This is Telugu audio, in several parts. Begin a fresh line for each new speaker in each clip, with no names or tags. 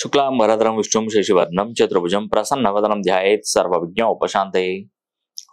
శుక్లాం వరద్రం విష్ణుం శశివర్ణం చతుర్భుజం ప్రసన్నవదనం ధ్యాయత్ సర్వవిజ్ఞ ఉపశాంతయే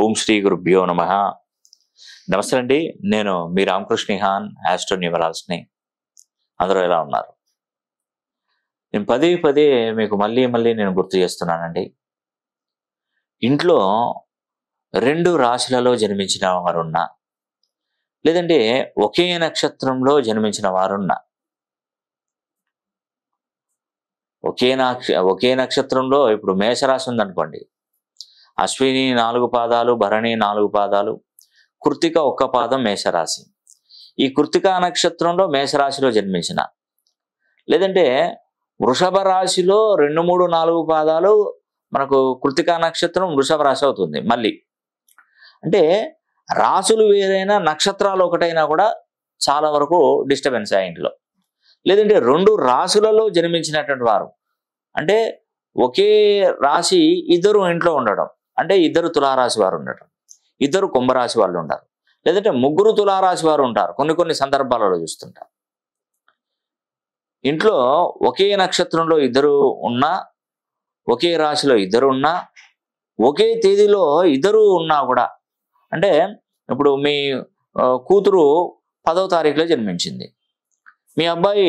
ఓం శ్రీ గురుభ్యో నమ నమస్తే అండి నేను మీ రామకృష్ణిహాన్ ఆస్ట్రో న్యూమరాల్స్ని అందరూ ఎలా ఉన్నారు నేను పదే పదే మీకు మళ్ళీ మళ్ళీ నేను గుర్తు చేస్తున్నానండి ఇంట్లో రెండు రాశులలో జన్మించిన వారున్నా లేదంటే ఒకే నక్షత్రంలో జన్మించిన వారున్నా ఒకే నక్ష ఒకే నక్షత్రంలో ఇప్పుడు మేషరాశి ఉందనుకోండి అశ్విని నాలుగు పాదాలు భరణి నాలుగు పాదాలు కృతిక ఒక్క పాదం మేషరాశి ఈ కృతికా నక్షత్రంలో మేషరాశిలో జన్మించిన లేదంటే వృషభ రాశిలో రెండు మూడు నాలుగు పాదాలు మనకు కృతికా నక్షత్రం వృషభ రాశి అవుతుంది మళ్ళీ అంటే రాసులు వేరైనా నక్షత్రాలు ఒకటైనా కూడా చాలా వరకు డిస్టర్బెన్స్ ఆ ఇంట్లో లేదంటే రెండు రాసులలో జన్మించినటువంటి వారు అంటే ఒకే రాశి ఇద్దరు ఇంట్లో ఉండడం అంటే ఇద్దరు తులారాశి వారు ఉండటం ఇద్దరు కుంభరాశి వాళ్ళు ఉంటారు లేదంటే ముగ్గురు తులారాశి వారు ఉంటారు కొన్ని కొన్ని సందర్భాలలో చూస్తుంటారు ఇంట్లో ఒకే నక్షత్రంలో ఇద్దరు ఉన్నా ఒకే రాశిలో ఇద్దరు ఉన్నా ఒకే తేదీలో ఇద్దరు ఉన్నా కూడా అంటే ఇప్పుడు మీ కూతురు పదో తారీఖులో జన్మించింది మీ అబ్బాయి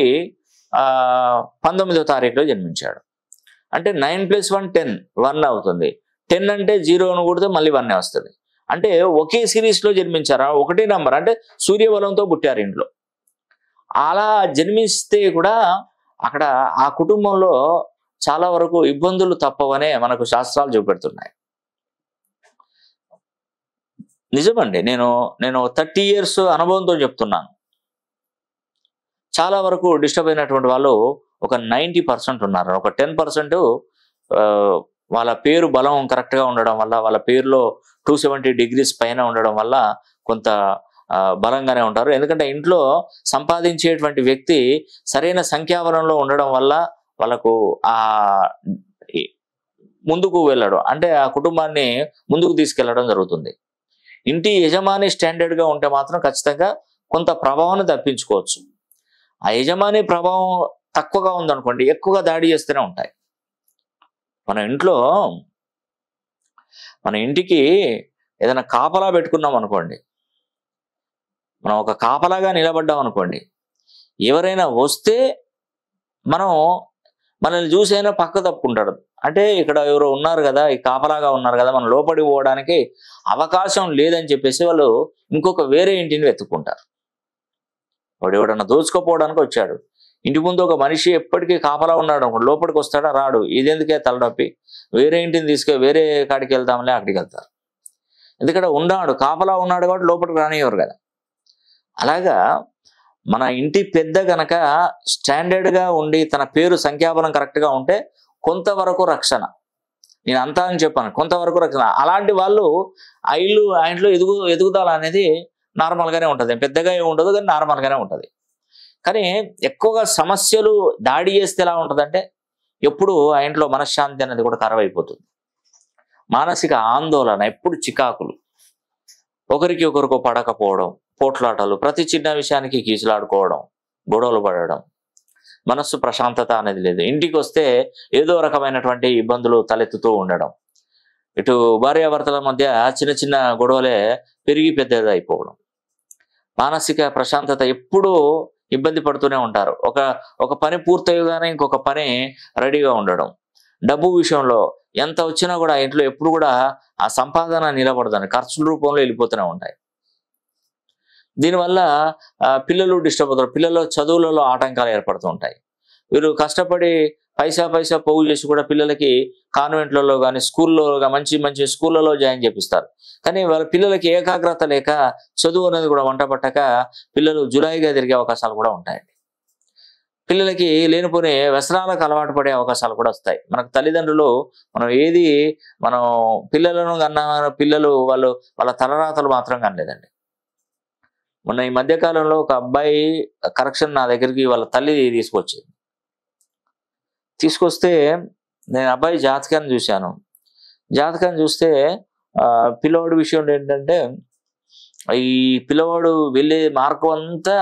పంతొమ్మిదో తారీఖులో జన్మించాడు అంటే nine plus one ten one అవుతుంది టెన్ అంటే జీరోను కొడితే మళ్ళీ వన్నే వస్తుంది అంటే ఒకే సిరీస్లో జన్మించారా ఒకటే నంబర్ అంటే సూర్యబలంతో పుట్టారు ఇంట్లో అలా జన్మిస్తే కూడా అక్కడ ఆ కుటుంబంలో చాలా వరకు ఇబ్బందులు తప్పవనే మనకు శాస్త్రాలు చూపెడుతున్నాయి నిజమండి నేను నేను థర్టీ ఇయర్స్ అనుభవంతో చెప్తున్నాను చాలా వరకు డిస్టర్బ్ అయినటువంటి వాళ్ళు ఒక నైంటీ పర్సెంట్ ఉన్నారు ఒక టెన్ పర్సెంట్ వాళ్ళ పేరు బలం కరెక్ట్గా ఉండడం వల్ల వాళ్ళ పేరులో టూ సెవెంటీ డిగ్రీస్ పైన ఉండడం వల్ల కొంత బలంగానే ఉంటారు ఎందుకంటే ఇంట్లో సంపాదించేటువంటి వ్యక్తి సరైన సంఖ్యాబలంలో ఉండడం వల్ల వాళ్ళకు ఆ ముందుకు వెళ్ళడం అంటే ఆ కుటుంబాన్ని ముందుకు తీసుకెళ్లడం జరుగుతుంది ఇంటి యజమాని స్టాండర్డ్గా ఉంటే మాత్రం ఖచ్చితంగా కొంత ప్రభావాన్ని తప్పించుకోవచ్చు ఆ యజమాని ప్రభావం తక్కువగా ఉందనుకోండి ఎక్కువగా దాడి చేస్తూనే ఉంటాయి మన ఇంట్లో మన ఇంటికి ఏదైనా కాపలా పెట్టుకున్నాం అనుకోండి మనం ఒక కాపలాగా నిలబడ్డాం అనుకోండి ఎవరైనా వస్తే మనం మనల్ని చూసైనా పక్క తప్పుకుంటాడు అంటే ఇక్కడ ఎవరో ఉన్నారు కదా ఈ కాపలాగా ఉన్నారు కదా మనం లోపడి పోవడానికి అవకాశం లేదని చెప్పేసి వాళ్ళు ఇంకొక వేరే ఇంటిని వెతుక్కుంటారు వాడు ఎవడన్నా దోచుకోపోవడానికి వచ్చాడు ఇంటి ముందు ఒక మనిషి ఎప్పటికీ కాపలా ఉన్నాడు లోపలికి వస్తాడా రాడు ఇదెందుకే తలనొప్పి వేరే ఇంటిని తీసుకు వేరే కాడికి వెళ్తాంలే అక్కడికి వెళ్తారు ఎందుకంటే ఉన్నాడు కాపలా ఉన్నాడు కాబట్టి లోపలికి రానివ్వరు కదా అలాగా మన ఇంటి పెద్ద గనక స్టాండర్డ్గా ఉండి తన పేరు సంఖ్యాబలం కరెక్ట్గా ఉంటే కొంతవరకు రక్షణ నేను అంతా అని చెప్పాను కొంతవరకు రక్షణ అలాంటి వాళ్ళు ఆ ఇల్లు ఆ ఇంట్లో ఎదుగు ఎదుగుదల అనేది నార్మల్గానే ఉంటుంది పెద్దగా ఏమి ఉండదు కానీ నార్మల్గానే ఉంటుంది కానీ ఎక్కువగా సమస్యలు దాడి చేస్తే ఎలా ఉంటుందంటే ఎప్పుడు ఆ ఇంట్లో మనశ్శాంతి అనేది కూడా కరవైపోతుంది మానసిక ఆందోళన ఎప్పుడు చికాకులు ఒకరికి ఒకరికో పడకపోవడం పోట్లాటలు ప్రతి చిన్న విషయానికి కీచులాడుకోవడం గొడవలు పడడం మనస్సు ప్రశాంతత అనేది లేదు ఇంటికి వస్తే ఏదో రకమైనటువంటి ఇబ్బందులు తలెత్తుతూ ఉండడం ఇటు భార్యాభర్తల మధ్య చిన్న చిన్న గొడవలే పెరిగి పెద్దదైపోవడం మానసిక ప్రశాంతత ఎప్పుడూ ఇబ్బంది పడుతూనే ఉంటారు ఒక ఒక పని పూర్తయ్యగానే ఇంకొక పని రెడీగా ఉండడం డబ్బు విషయంలో ఎంత వచ్చినా కూడా ఇంట్లో ఎప్పుడు కూడా ఆ సంపాదన నిలబడదని ఖర్చుల రూపంలో వెళ్ళిపోతూనే ఉంటాయి దీనివల్ల పిల్లలు డిస్టర్బ్ అవుతారు పిల్లలు చదువులలో ఆటంకాలు ఏర్పడుతూ ఉంటాయి వీరు కష్టపడి పైసా పైసా పోగు చేసి కూడా పిల్లలకి కాన్వెంట్లలో కానీ స్కూల్లో మంచి మంచి స్కూళ్ళలో జాయిన్ చేపిస్తారు కానీ వాళ్ళ పిల్లలకి ఏకాగ్రత లేక చదువు అనేది కూడా వంట పట్టక పిల్లలు జులాయిగా తిరిగే అవకాశాలు కూడా ఉంటాయండి పిల్లలకి లేనిపోని వ్యసనాలకు అలవాటు పడే అవకాశాలు కూడా వస్తాయి మనకు తల్లిదండ్రులు మనం ఏది మనం పిల్లలను కన్నా పిల్లలు వాళ్ళు వాళ్ళ తలరాతలు మాత్రం కనలేదండి మొన్న ఈ మధ్యకాలంలో ఒక అబ్బాయి కరెక్షన్ నా దగ్గరికి వాళ్ళ తల్లి తీసుకొచ్చింది తీసుకొస్తే నేను అబ్బాయి జాతకాన్ని చూశాను జాతకాన్ని చూస్తే పిల్లవాడు విషయం ఏంటంటే ఈ పిల్లవాడు వెళ్ళే మార్గం అంతా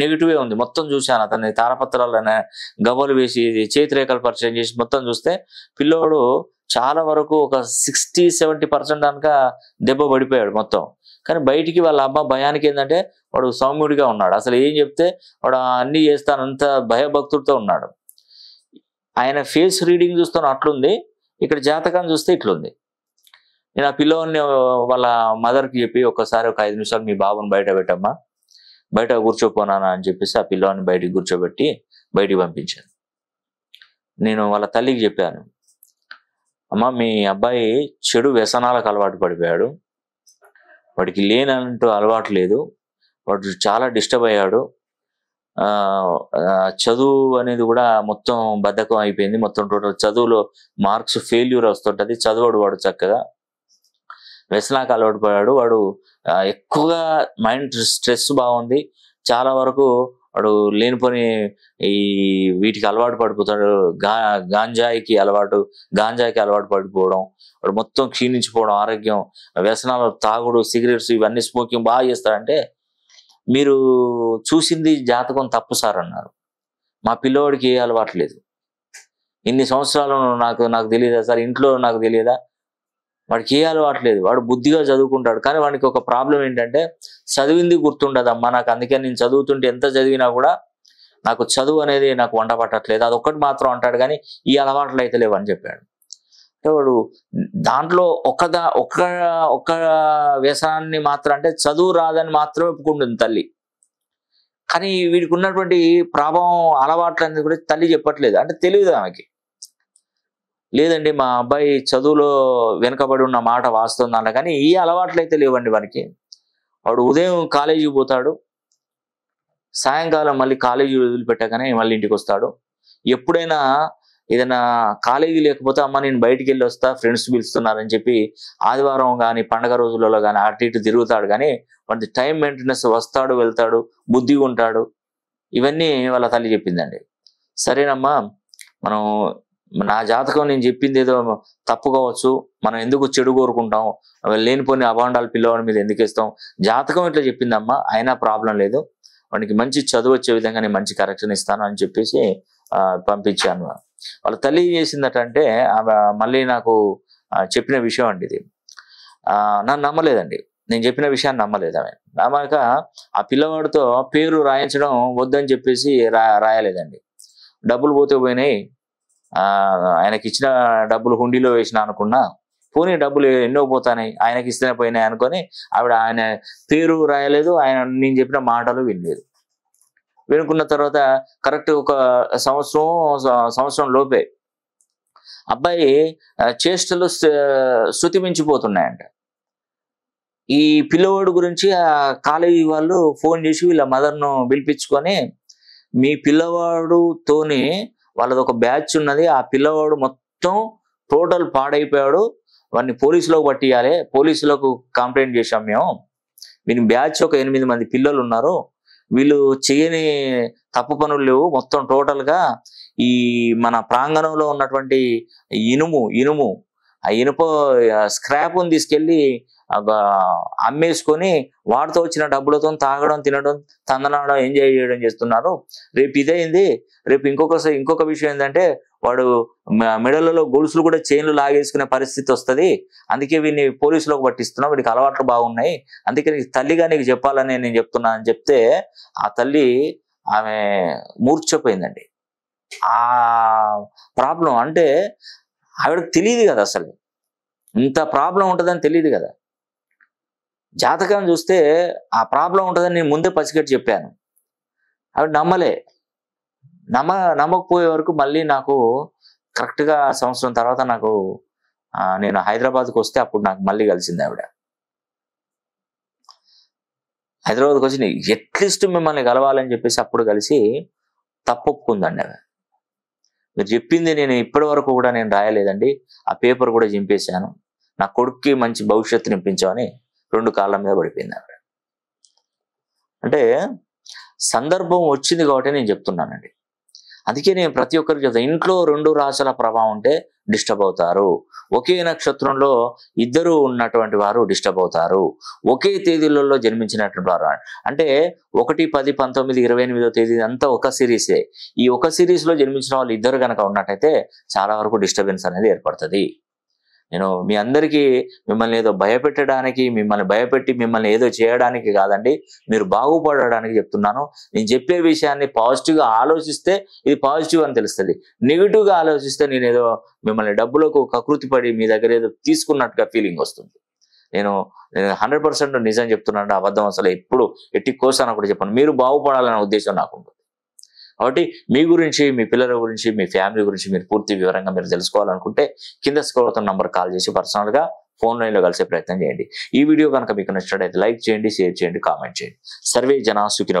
నెగిటివే ఉంది మొత్తం చూశాను అతని తారపత్రాలనే గవ్వలు వేసి చేతిరేఖలు పరిచయం చేసి మొత్తం చూస్తే పిల్లవాడు చాలా వరకు ఒక సిక్స్టీ సెవెంటీ పర్సెంట్ కనుక దెబ్బ పడిపోయాడు మొత్తం కానీ బయటికి వాళ్ళ అమ్మ భయానికి ఏంటంటే వాడు సౌమ్యుడిగా ఉన్నాడు అసలు ఏం చెప్తే వాడు అన్నీ చేస్తానంత భయభక్తుడితో ఉన్నాడు ఆయన ఫేస్ రీడింగ్ చూస్తాను అట్లుంది ఇక్కడ జాతకాన్ని చూస్తే ఇట్లుంది నేను ఆ పిల్లవాడిని వాళ్ళ మదర్కి చెప్పి ఒక్కసారి ఒక ఐదు నిమిషాలు మీ బాబుని బయట పెట్టమ్మా బయట కూర్చోపోనా అని చెప్పేసి ఆ పిల్లవాడిని బయటికి కూర్చోబెట్టి బయటికి పంపించాను నేను వాళ్ళ తల్లికి చెప్పాను అమ్మ మీ అబ్బాయి చెడు వ్యసనాలకు అలవాటు పడిపోయాడు వాడికి లేనంటూ అలవాటు లేదు వాడు చాలా డిస్టర్బ్ అయ్యాడు చదువు అనేది కూడా మొత్తం బద్ధకం అయిపోయింది మొత్తం టోటల్ చదువులో మార్క్స్ ఫెయిల్యూర్ వస్తుంటది చదువుడు వాడు చక్కగా వ్యసనాకు అలవాటు పడాడు వాడు ఎక్కువగా మైండ్ స్ట్రెస్ బాగుంది చాలా వరకు వాడు లేనిపోని ఈ వీటికి అలవాటు పడిపోతాడు గా గాంజాయికి అలవాటు గాంజాయికి అలవాటు పడిపోవడం వాడు మొత్తం క్షీణించిపోవడం ఆరోగ్యం వ్యసనాలు తాగుడు సిగరెట్స్ ఇవన్నీ స్మోకింగ్ బాగా చేస్తాడంటే మీరు చూసింది జాతకం తప్పు సార్ అన్నారు మా పిల్లోడికి ఏ అలవాట్లేదు ఇన్ని సంవత్సరాలు నాకు నాకు తెలియదా సార్ ఇంట్లో నాకు తెలియదా వాడికి ఏ అలవాట్లేదు వాడు బుద్ధిగా చదువుకుంటాడు కానీ వాడికి ఒక ప్రాబ్లం ఏంటంటే చదివింది గుర్తుండదమ్మా నాకు అందుకే నేను చదువుతుంటే ఎంత చదివినా కూడా నాకు చదువు అనేది నాకు వంట పట్టట్లేదు ఒక్కటి మాత్రం అంటాడు కానీ ఈ అలవాట్లు అయితే లేవని చెప్పాడు వాడు దాంట్లో ఒకదా ఒక్క ఒక్క వ్యసనాన్ని మాత్రం అంటే చదువు రాదని మాత్రమే ఒప్పుకుంటుంది తల్లి కానీ వీడికి ఉన్నటువంటి ప్రభావం అలవాట్లు అనేది కూడా తల్లి చెప్పట్లేదు అంటే తెలియదు ఆమెకి లేదండి మా అబ్బాయి చదువులో వెనుకబడి ఉన్న మాట వాస్తుందంట కానీ ఈ అలవాట్లు అయితే లేవండి వానికి వాడు ఉదయం కాలేజీకి పోతాడు సాయంకాలం మళ్ళీ కాలేజీ వదిలిపెట్టగానే మళ్ళీ ఇంటికి వస్తాడు ఎప్పుడైనా ఏదైనా కాలేజీ లేకపోతే అమ్మ నేను బయటికి వెళ్ళి వస్తా ఫ్రెండ్స్ పిలుస్తున్నారని చెప్పి ఆదివారం కానీ పండగ రోజులలో కానీ అటు ఇటు తిరుగుతాడు కానీ వాడి టైం మెయింటెనెన్స్ వస్తాడు వెళ్తాడు బుద్ధిగా ఉంటాడు ఇవన్నీ వాళ్ళ తల్లి చెప్పిందండి సరేనమ్మా మనం నా జాతకం నేను చెప్పింది ఏదో తప్పు కావచ్చు మనం ఎందుకు చెడు కోరుకుంటాం లేనిపోని అభాండాలు పిల్లవాడి మీద ఎందుకు ఇస్తాం జాతకం ఇట్లా చెప్పిందమ్మా అయినా ప్రాబ్లం లేదు వానికి మంచి చదువు వచ్చే విధంగా నేను మంచి కరెక్షన్ ఇస్తాను అని చెప్పేసి పంపించాను వాళ్ళ తల్లి ఏం చేసిందట అంటే మళ్ళీ నాకు చెప్పిన విషయం అండి ఇది నన్ను నమ్మలేదండి నేను చెప్పిన విషయాన్ని నమ్మలేదు ఆమె నమ్మక ఆ పిల్లవాడితో పేరు రాయించడం వద్దని చెప్పేసి రాయలేదండి డబ్బులు పోతే పోయినాయి ఆయనకి ఇచ్చిన డబ్బులు హుండీలో వేసిన అనుకున్నా పోనీ డబ్బులు ఎన్నో పోతాయి ఆయనకి ఇస్తేనే పోయినాయి అనుకొని ఆవిడ ఆయన పేరు రాయలేదు ఆయన నేను చెప్పిన మాటలు వినలేదు వేణుకున్న తర్వాత కరెక్ట్ ఒక సంవత్సరం సంవత్సరం లోపే అబ్బాయి చేష్టలు శృతి మించిపోతున్నాయంట ఈ పిల్లవాడు గురించి ఆ కాలేజీ వాళ్ళు ఫోన్ చేసి వీళ్ళ మదర్ను పిలిపించుకొని మీ పిల్లవాడుతోని వాళ్ళది ఒక బ్యాచ్ ఉన్నది ఆ పిల్లవాడు మొత్తం టోటల్ పాడైపోయాడు వాడిని పోలీసులకు పట్టియాలి పోలీసులకు కంప్లైంట్ చేశాం మేము మీ బ్యాచ్ ఒక ఎనిమిది మంది పిల్లలు ఉన్నారు వీళ్ళు చేయని తప్పు పనులు లేవు మొత్తం టోటల్గా ఈ మన ప్రాంగణంలో ఉన్నటువంటి ఇనుము ఇనుము ఆ ఇనుప స్క్రాప్ను తీసుకెళ్ళి అమ్మేసుకొని వాడితో వచ్చిన డబ్బులతో తాగడం తినడం తందనాడడం ఎంజాయ్ చేయడం చేస్తున్నారు రేపు ఇదైంది రేపు ఇంకొక ఇంకొక విషయం ఏంటంటే వాడు మెడలలో గొలుసులు కూడా చైన్లు లాగేసుకునే పరిస్థితి వస్తుంది అందుకే వీడిని పోలీసులకు పట్టిస్తున్నావు వీడికి అలవాట్లు బాగున్నాయి అందుకే నీకు తల్లిగా నీకు చెప్పాలని నేను చెప్తున్నా అని చెప్తే ఆ తల్లి ఆమె మూర్చపోయిందండి ఆ ప్రాబ్లం అంటే ఆవిడకి తెలియదు కదా అసలు ఇంత ప్రాబ్లం ఉంటుందని తెలియదు కదా జాతకం చూస్తే ఆ ప్రాబ్లం ఉంటుందని నేను ముందే పసిగట్టి చెప్పాను ఆవిడ నమ్మలే నమ్మ నమ్మకపోయే వరకు మళ్ళీ నాకు కరెక్ట్గా సంవత్సరం తర్వాత నాకు నేను హైదరాబాద్కి వస్తే అప్పుడు నాకు మళ్ళీ కలిసింది ఆవిడ హైదరాబాద్కి వచ్చి ఎట్లీస్ట్ మిమ్మల్ని కలవాలని చెప్పేసి అప్పుడు కలిసి తప్పొప్పుకుందండి ఆవిడ మీరు చెప్పింది నేను ఇప్పటి వరకు కూడా నేను రాయలేదండి ఆ పేపర్ కూడా చింపేశాను నా కొడుక్కి మంచి భవిష్యత్తు నింపించామని రెండు కాళ్ళ మీద పడిపోయింది ఆవిడ అంటే సందర్భం వచ్చింది కాబట్టి నేను చెప్తున్నానండి అందుకే నేను ప్రతి ఒక్కరికి చెప్తాను ఇంట్లో రెండు రాశుల ప్రభావం ఉంటే డిస్టర్బ్ అవుతారు ఒకే నక్షత్రంలో ఇద్దరు ఉన్నటువంటి వారు డిస్టర్బ్ అవుతారు ఒకే తేదీలలో జన్మించినటువంటి వారు అంటే ఒకటి పది పంతొమ్మిది ఇరవై ఎనిమిదో తేదీ అంతా ఒక సిరీసే ఈ ఒక సిరీస్లో జన్మించిన వాళ్ళు ఇద్దరు కనుక ఉన్నట్టయితే చాలా వరకు డిస్టర్బెన్స్ అనేది ఏర్పడుతుంది నేను మీ అందరికీ మిమ్మల్ని ఏదో భయపెట్టడానికి మిమ్మల్ని భయపెట్టి మిమ్మల్ని ఏదో చేయడానికి కాదండి మీరు బాగుపడడానికి చెప్తున్నాను నేను చెప్పే విషయాన్ని పాజిటివ్గా ఆలోచిస్తే ఇది పాజిటివ్ అని తెలుస్తుంది నెగిటివ్గా ఆలోచిస్తే నేను ఏదో మిమ్మల్ని డబ్బులకు కకృతి పడి మీ దగ్గర ఏదో తీసుకున్నట్టుగా ఫీలింగ్ వస్తుంది నేను హండ్రెడ్ పర్సెంట్ నిజం చెప్తున్నాను అబద్ధం అసలు ఎప్పుడు ఎట్టి కోసాను కూడా చెప్పాను మీరు బాగుపడాలనే ఉద్దేశం నాకుండు కాబట్టి మీ గురించి మీ పిల్లల గురించి మీ ఫ్యామిలీ గురించి మీరు పూర్తి వివరంగా మీరు తెలుసుకోవాలనుకుంటే కింద అవుతున్న నంబర్ కాల్ చేసి పర్సనల్ గా ఫోన్ లైన్ లో కలిసే ప్రయత్నం చేయండి ఈ వీడియో కనుక మీకు నచ్చినట్లయితే లైక్ చేయండి షేర్ చేయండి కామెంట్ చేయండి సర్వే జన